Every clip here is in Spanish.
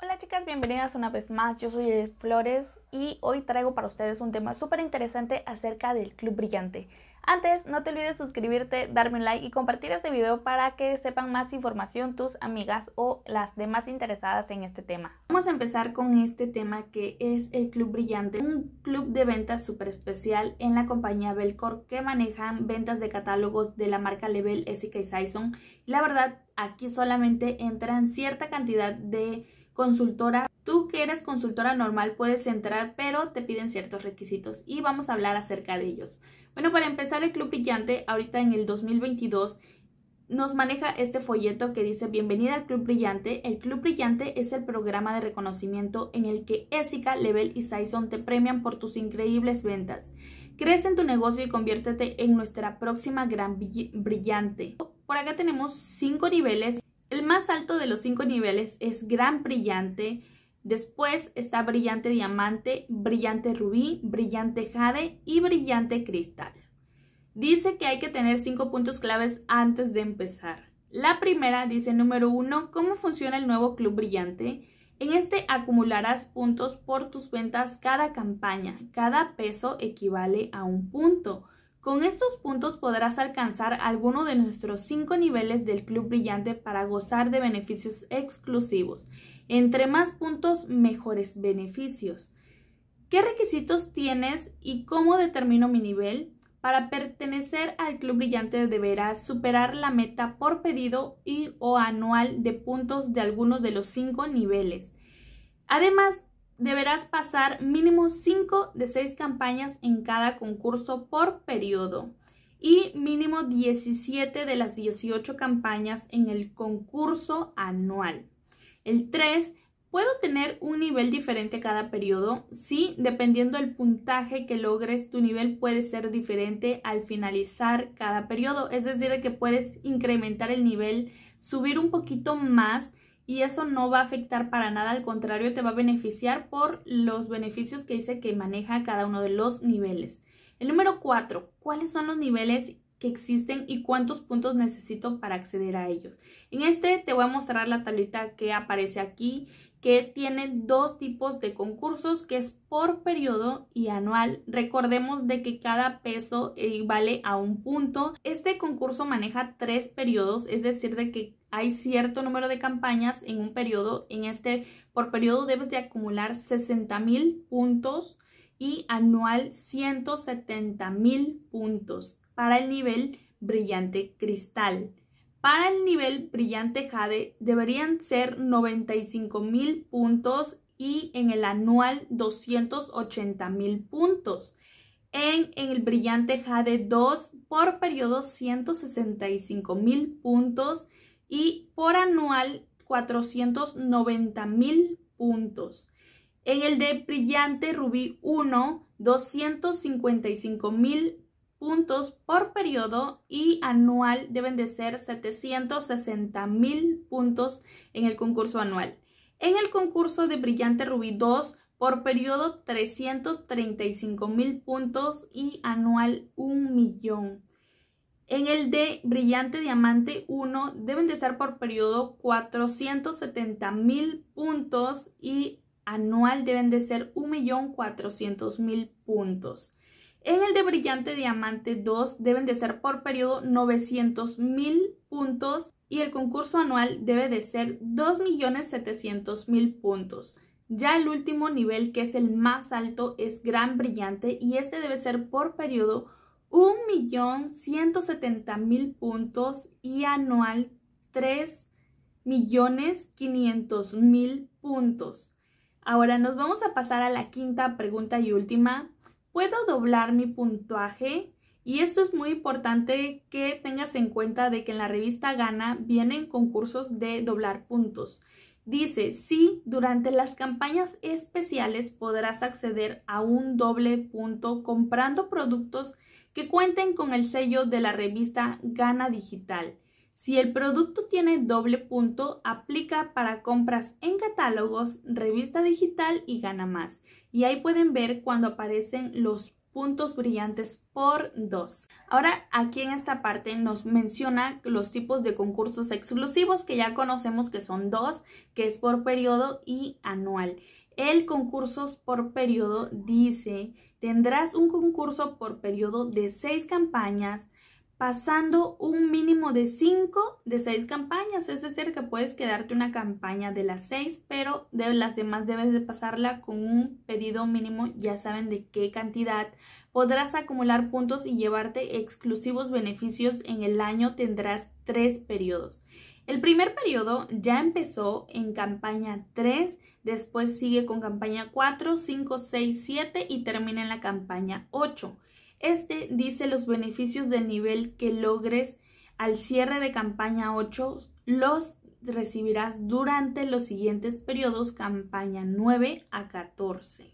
Hola chicas, bienvenidas una vez más. Yo soy Flores y hoy traigo para ustedes un tema súper interesante acerca del Club Brillante. Antes, no te olvides suscribirte, darme un like y compartir este video para que sepan más información tus amigas o las demás interesadas en este tema. Vamos a empezar con este tema que es el Club Brillante, un club de ventas súper especial en la compañía Belcor que manejan ventas de catálogos de la marca Level, Essica y Saison. La verdad, aquí solamente entran cierta cantidad de consultora. Tú que eres consultora normal puedes entrar, pero te piden ciertos requisitos y vamos a hablar acerca de ellos. Bueno, para empezar, el Club Brillante, ahorita en el 2022, nos maneja este folleto que dice Bienvenida al Club Brillante. El Club Brillante es el programa de reconocimiento en el que Ésica, Level y Saison te premian por tus increíbles ventas. Crece en tu negocio y conviértete en nuestra próxima gran brillante. Por acá tenemos cinco niveles el más alto de los cinco niveles es Gran Brillante, después está Brillante Diamante, Brillante Rubí, Brillante Jade y Brillante Cristal. Dice que hay que tener cinco puntos claves antes de empezar. La primera dice número uno, ¿cómo funciona el nuevo Club Brillante? En este acumularás puntos por tus ventas cada campaña. Cada peso equivale a un punto. Con estos puntos podrás alcanzar alguno de nuestros cinco niveles del Club Brillante para gozar de beneficios exclusivos. Entre más puntos, mejores beneficios. ¿Qué requisitos tienes y cómo determino mi nivel? Para pertenecer al Club Brillante deberás superar la meta por pedido y o anual de puntos de alguno de los cinco niveles. Además, deberás pasar mínimo 5 de 6 campañas en cada concurso por periodo y mínimo 17 de las 18 campañas en el concurso anual. El 3. Puedo tener un nivel diferente cada periodo. Sí, dependiendo del puntaje que logres, tu nivel puede ser diferente al finalizar cada periodo. Es decir, que puedes incrementar el nivel, subir un poquito más y eso no va a afectar para nada, al contrario, te va a beneficiar por los beneficios que dice que maneja cada uno de los niveles. El número 4, ¿cuáles son los niveles que existen y cuántos puntos necesito para acceder a ellos? En este te voy a mostrar la tablita que aparece aquí que tiene dos tipos de concursos, que es por periodo y anual. Recordemos de que cada peso vale a un punto. Este concurso maneja tres periodos, es decir, de que hay cierto número de campañas en un periodo. En este, por periodo debes de acumular 60 mil puntos y anual 170 mil puntos para el nivel brillante cristal. Para el nivel brillante Jade deberían ser 95 puntos y en el anual 280 puntos. En, el brillante Jade 2 por periodo 165,000 puntos y por anual 490,000 puntos. En el de brillante Rubí 1 255,000 puntos puntos por periodo y anual deben de ser 760 mil puntos en el concurso anual. En el concurso de Brillante Rubí 2, por periodo 335 mil puntos y anual 1 millón. En el de Brillante Diamante 1 deben de ser por periodo 470 mil puntos y anual deben de ser mil puntos. En el de brillante diamante 2 deben de ser por periodo 900 mil puntos y el concurso anual debe de ser 2.700.000 puntos. Ya el último nivel, que es el más alto, es gran brillante y este debe ser por periodo 1.170.000 puntos y anual 3.500.000 puntos. Ahora nos vamos a pasar a la quinta pregunta y última puedo doblar mi puntaje y esto es muy importante que tengas en cuenta de que en la revista Gana vienen concursos de doblar puntos. Dice, sí, durante las campañas especiales podrás acceder a un doble punto comprando productos que cuenten con el sello de la revista Gana Digital. Si el producto tiene doble punto, aplica para compras en catálogos, revista digital y gana más y ahí pueden ver cuando aparecen los puntos brillantes por dos. Ahora aquí en esta parte nos menciona los tipos de concursos exclusivos que ya conocemos que son dos, que es por periodo y anual. El concursos por periodo dice, tendrás un concurso por periodo de seis campañas, pasando un mínimo de 5 de 6 campañas, es decir, que puedes quedarte una campaña de las 6, pero de las demás debes de pasarla con un pedido mínimo, ya saben de qué cantidad. Podrás acumular puntos y llevarte exclusivos beneficios en el año, tendrás 3 periodos. El primer periodo ya empezó en campaña 3, después sigue con campaña 4, 5, 6, 7 y termina en la campaña 8. Este dice los beneficios del nivel que logres al cierre de campaña 8 los recibirás durante los siguientes periodos campaña 9 a 14.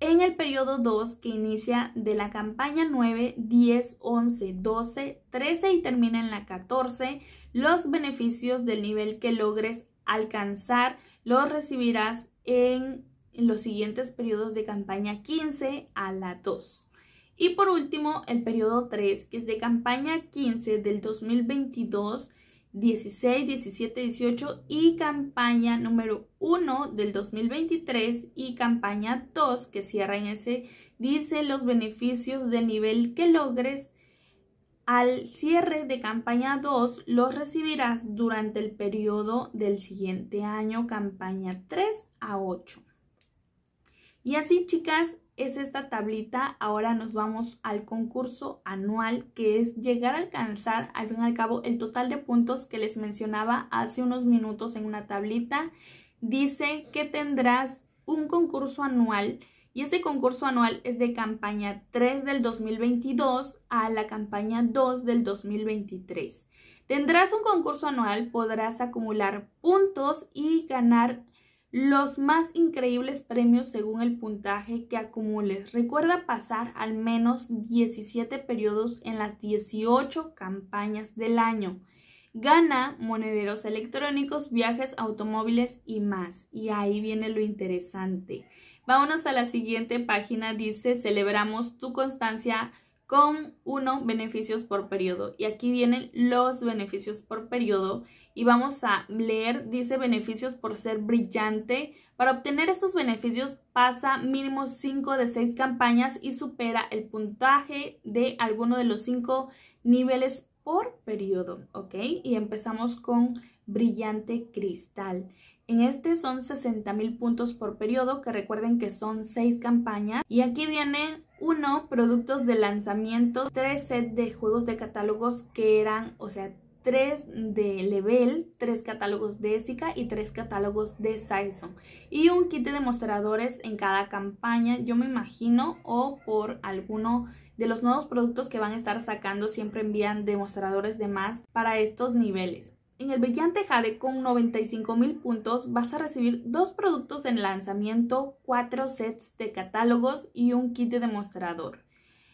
En el periodo 2 que inicia de la campaña 9, 10, 11, 12, 13 y termina en la 14, los beneficios del nivel que logres alcanzar los recibirás en los siguientes periodos de campaña 15 a la 2. Y por último, el periodo 3, que es de campaña 15 del 2022, 16, 17, 18 y campaña número 1 del 2023 y campaña 2 que cierra en ese, dice los beneficios de nivel que logres. Al cierre de campaña 2 los recibirás durante el periodo del siguiente año, campaña 3 a 8. Y así, chicas, es esta tablita. Ahora nos vamos al concurso anual, que es llegar a alcanzar al fin y al cabo el total de puntos que les mencionaba hace unos minutos en una tablita. Dice que tendrás un concurso anual y ese concurso anual es de campaña 3 del 2022 a la campaña 2 del 2023. Tendrás un concurso anual, podrás acumular puntos y ganar los más increíbles premios según el puntaje que acumules. Recuerda pasar al menos 17 periodos en las 18 campañas del año. Gana monederos electrónicos, viajes, automóviles y más. Y ahí viene lo interesante. Vámonos a la siguiente página. Dice, celebramos tu constancia con uno beneficios por periodo. Y aquí vienen los beneficios por periodo y vamos a leer, dice beneficios por ser brillante. Para obtener estos beneficios pasa mínimo 5 de 6 campañas y supera el puntaje de alguno de los 5 niveles por periodo, ¿ok? Y empezamos con brillante cristal. En este son 60 mil puntos por periodo, que recuerden que son 6 campañas. Y aquí viene 1. Productos de lanzamiento, 3 sets de juegos de catálogos que eran, o sea, tres de Level, tres catálogos de Esica y tres catálogos de Saison. Y un kit de demostradores en cada campaña, yo me imagino, o por alguno de los nuevos productos que van a estar sacando, siempre envían demostradores de más para estos niveles. En el brillante Jade con 95.000 puntos vas a recibir dos productos en lanzamiento, cuatro sets de catálogos y un kit de demostrador.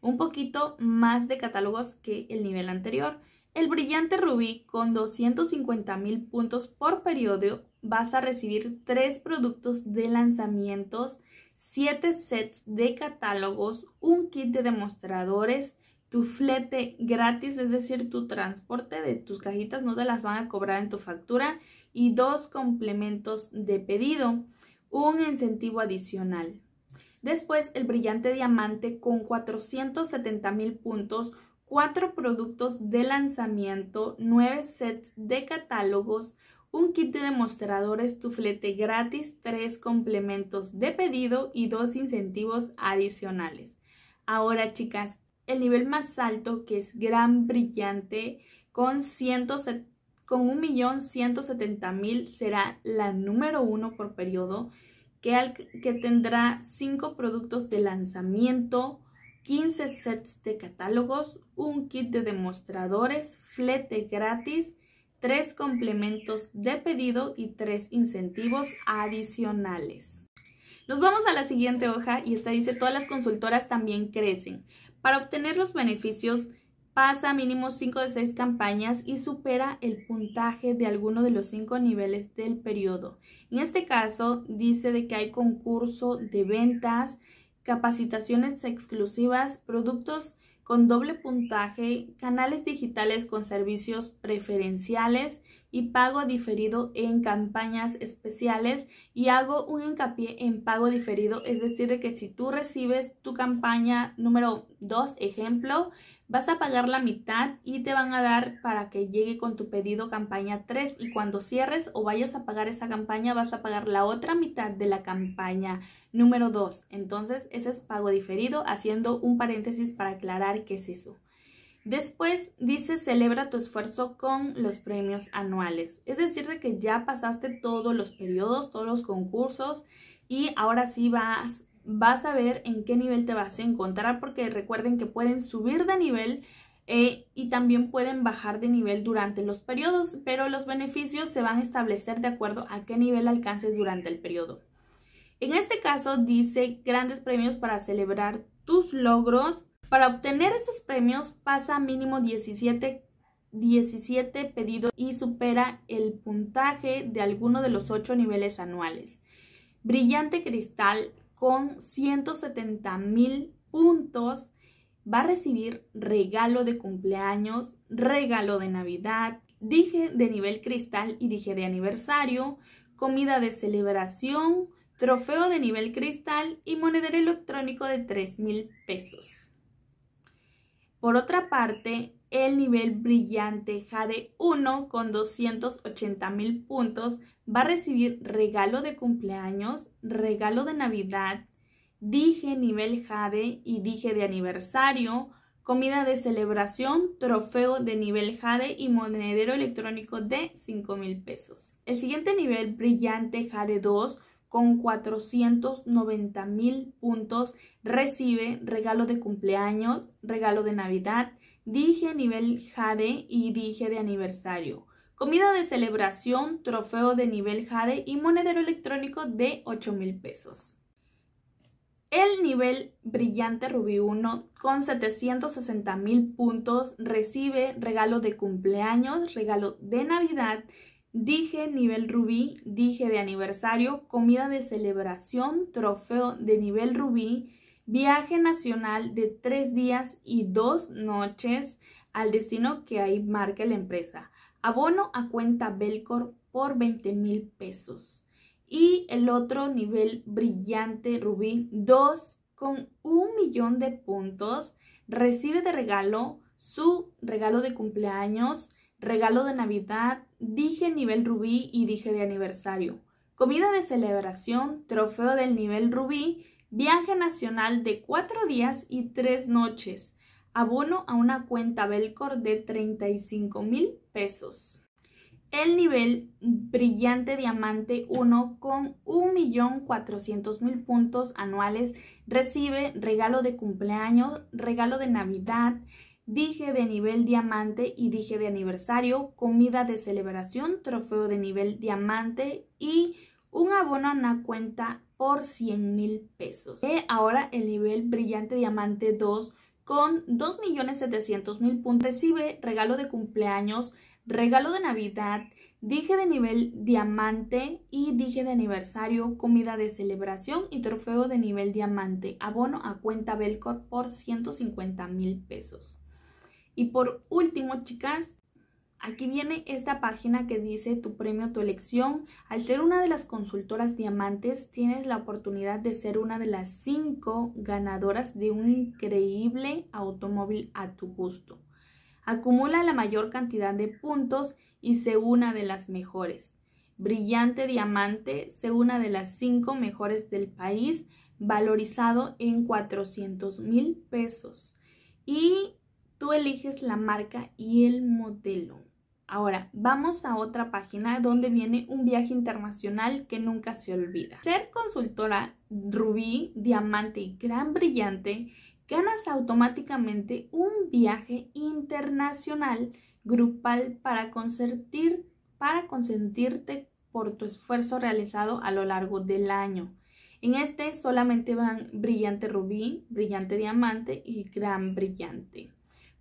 Un poquito más de catálogos que el nivel anterior. El brillante rubí con 250 mil puntos por periodo vas a recibir tres productos de lanzamientos, siete sets de catálogos, un kit de demostradores, tu flete gratis, es decir, tu transporte de tus cajitas no te las van a cobrar en tu factura y dos complementos de pedido, un incentivo adicional. Después, el brillante diamante con 470 mil puntos cuatro productos de lanzamiento, nueve sets de catálogos, un kit de demostradores, tu flete gratis, tres complementos de pedido y dos incentivos adicionales. Ahora, chicas, el nivel más alto que es Gran Brillante con ciento con 1.170.000 será la número uno por periodo, que, que tendrá cinco productos de lanzamiento, 15 sets de catálogos, un kit de demostradores, flete gratis, tres complementos de pedido y tres incentivos adicionales. Nos vamos a la siguiente hoja y esta dice todas las consultoras también crecen. Para obtener los beneficios pasa mínimo 5 de 6 campañas y supera el puntaje de alguno de los 5 niveles del periodo. En este caso dice de que hay concurso de ventas, capacitaciones exclusivas, productos con doble puntaje, canales digitales con servicios preferenciales y pago diferido en campañas especiales y hago un hincapié en pago diferido, es decir, que si tú recibes tu campaña número 2, ejemplo, vas a pagar la mitad y te van a dar para que llegue con tu pedido campaña 3 y cuando cierres o vayas a pagar esa campaña vas a pagar la otra mitad de la campaña número 2. Entonces, ese es pago diferido haciendo un paréntesis para aclarar qué es eso. Después dice celebra tu esfuerzo con los premios anuales. Es decir, de que ya pasaste todos los periodos, todos los concursos y ahora sí vas, vas a ver en qué nivel te vas a encontrar porque recuerden que pueden subir de nivel eh, y también pueden bajar de nivel durante los periodos, pero los beneficios se van a establecer de acuerdo a qué nivel alcances durante el periodo. En este caso dice grandes premios para celebrar tus logros para obtener estos premios pasa mínimo 17, pedidos y supera el puntaje de alguno de los 8 niveles anuales. Brillante Cristal con 170 mil puntos va a recibir regalo de cumpleaños, regalo de Navidad, dije de nivel cristal y dije de aniversario, comida de celebración, trofeo de nivel cristal y monedero electrónico de 3 mil pesos. Por otra parte, el nivel brillante Jade 1 con 280 mil puntos va a recibir regalo de cumpleaños, regalo de Navidad, dije nivel Jade y dije de aniversario, comida de celebración, trofeo de nivel Jade y monedero electrónico de 5 mil pesos. El siguiente nivel brillante Jade 2 con 490 mil puntos, recibe regalo de cumpleaños, regalo de Navidad, dije nivel Jade y dije de aniversario, comida de celebración, trofeo de nivel Jade y monedero electrónico de 8 mil pesos. El nivel brillante Rubí 1 con 760 mil puntos recibe regalo de cumpleaños, regalo de Navidad, Dije nivel rubí, dije de aniversario, comida de celebración, trofeo de nivel rubí, viaje nacional de tres días y dos noches al destino que ahí marca la empresa. Abono a cuenta Belcor por 20 mil pesos. Y el otro nivel brillante rubí, 2 con un millón de puntos. Recibe de regalo su regalo de cumpleaños, regalo de Navidad, dije nivel rubí y dije de aniversario, comida de celebración, trofeo del nivel rubí, viaje nacional de cuatro días y tres noches, abono a una cuenta Belcor de 35 mil pesos. El nivel brillante diamante 1 con 1.400.000 puntos anuales recibe regalo de cumpleaños, regalo de Navidad, dije de nivel diamante y dije de aniversario, comida de celebración, trofeo de nivel diamante y un abono a una cuenta por 100 mil pesos. ahora el nivel brillante diamante 2 con 2.700.000 puntos. Recibe regalo de cumpleaños, regalo de Navidad, dije de nivel diamante y dije de aniversario, comida de celebración y trofeo de nivel diamante, abono a cuenta Belcor por 150 mil pesos. Y por último, chicas, Aquí viene esta página que dice tu premio, tu elección. Al ser una de las consultoras diamantes, tienes la oportunidad de ser una de las cinco ganadoras de un increíble automóvil a tu gusto. Acumula la mayor cantidad de puntos y sé una de las mejores. Brillante diamante, sé una de las cinco mejores del país, valorizado en 400 mil pesos. Y Tú eliges la marca y el modelo. Ahora, vamos a otra página donde viene un viaje internacional que nunca se olvida. Ser consultora rubí, diamante y gran brillante, ganas automáticamente un viaje internacional grupal para para consentirte por tu esfuerzo realizado a lo largo del año. En este solamente van brillante rubí, brillante diamante y gran brillante.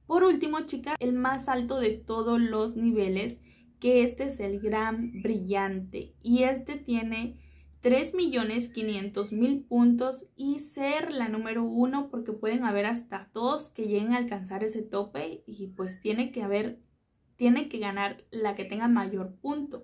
Por último, chicas, el más alto de todos los niveles, que este es el gran brillante. Y este tiene 3.500.000 puntos y ser la número uno porque pueden haber hasta dos que lleguen a alcanzar ese tope y pues tiene que haber, tiene que ganar la que tenga mayor punto.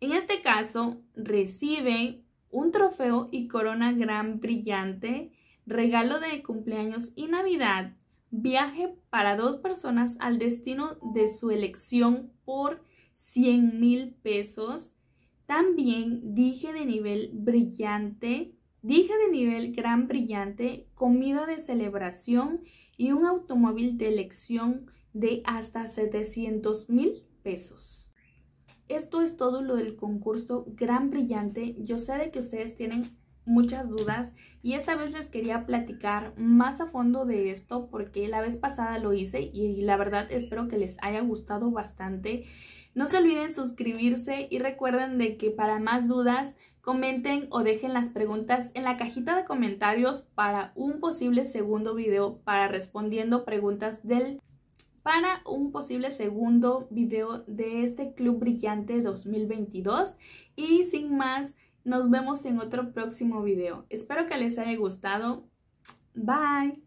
En este caso recibe un trofeo y corona gran brillante, regalo de cumpleaños y navidad viaje para dos personas al destino de su elección por 100 mil pesos. También dije de nivel brillante, dije de nivel gran brillante, comida de celebración y un automóvil de elección de hasta 700 mil pesos. Esto es todo lo del concurso Gran Brillante. Yo sé de que ustedes tienen muchas dudas y esta vez les quería platicar más a fondo de esto porque la vez pasada lo hice y la verdad espero que les haya gustado bastante. No se olviden suscribirse y recuerden de que para más dudas comenten o dejen las preguntas en la cajita de comentarios para un posible segundo video para respondiendo preguntas del para un posible segundo video de este Club Brillante 2022 y sin más nos vemos en otro próximo video. Espero que les haya gustado. Bye.